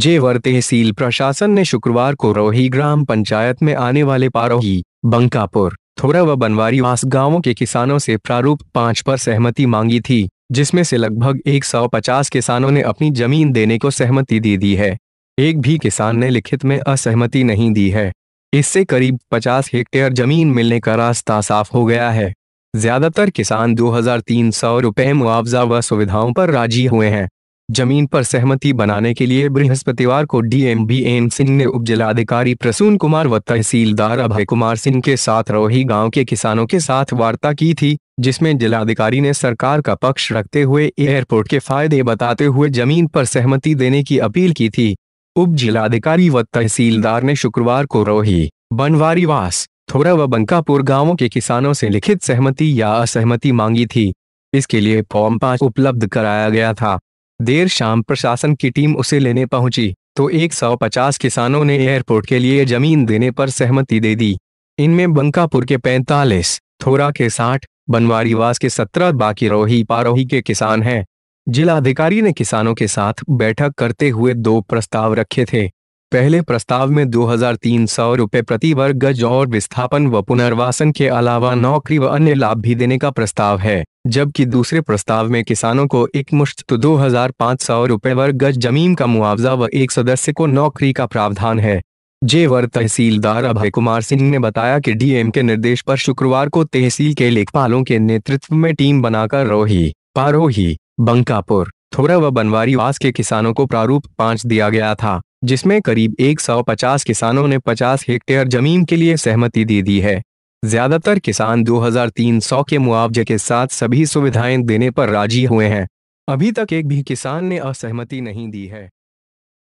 जेवर तहसील प्रशासन ने शुक्रवार को रोही ग्राम पंचायत में आने वाले पारोही बंकापुर थोड़ा व बनवारी वास गांवों के किसानों से प्रारूप पांच पर सहमति मांगी थी जिसमें से लगभग 150 किसानों ने अपनी जमीन देने को सहमति दे दी है एक भी किसान ने लिखित में असहमति नहीं दी है इससे करीब 50 हेक्टेयर जमीन मिलने का रास्ता साफ हो गया है ज्यादातर किसान दो हजार तीन सौ रुपये मुआवजा व सुविधाओं पर राजी हुए हैं जमीन पर सहमति बनाने के लिए बृहस्पतिवार को डीएम बी एन सिंह ने उपजिलाधिकारी प्रसून कुमार व तहसीलदार अभय कुमार सिंह के साथ रोही गांव के किसानों के साथ वार्ता की थी जिसमें जिलाधिकारी ने सरकार का पक्ष रखते हुए एयरपोर्ट के फायदे बताते हुए जमीन पर सहमति देने की अपील की थी उप जिलाधिकारी व तहसीलदार ने शुक्रवार को रोही बनवारीवास थोरा व बंकापुर गांवों के किसानों से लिखित सहमति या असहमति मांगी थी इसके लिए फॉर्म पांच उपलब्ध कराया गया था देर शाम प्रशासन की टीम उसे लेने पहुंची तो 150 किसानों ने एयरपोर्ट के लिए जमीन देने पर सहमति दे दी इनमें बंकापुर के 45, थोरा के 60, बनवारीवास के 17 बाकी रोही पारोही के किसान हैं जिलाधिकारी ने किसानों के साथ बैठक करते हुए दो प्रस्ताव रखे थे पहले प्रस्ताव में दो हजार तीन सौ प्रति वर्ग गज और विस्थापन व पुनर्वासन के अलावा नौकरी व अन्य लाभ भी देने का प्रस्ताव है जबकि दूसरे प्रस्ताव में किसानों को एक मुश्त तो दो हजार पाँच सौ रुपए वर्ग गज जमीन का मुआवजा व एक सदस्य को नौकरी का प्रावधान है जेवर तहसीलदार अभय कुमार सिंह ने बताया कि डीएम के निर्देश पर शुक्रवार को तहसील के लेखपालों के नेतृत्व में टीम बनाकर रोही पारोही बंकापुर थोरा व बनवारी वास के किसानों को प्रारूप पांच दिया गया था जिसमें करीब 150 किसानों ने 50 हेक्टेयर जमीन के लिए सहमति दे दी है ज्यादातर किसान 2300 के मुआवजे के साथ सभी सुविधाएं देने पर राजी हुए हैं अभी तक एक भी किसान ने असहमति नहीं दी है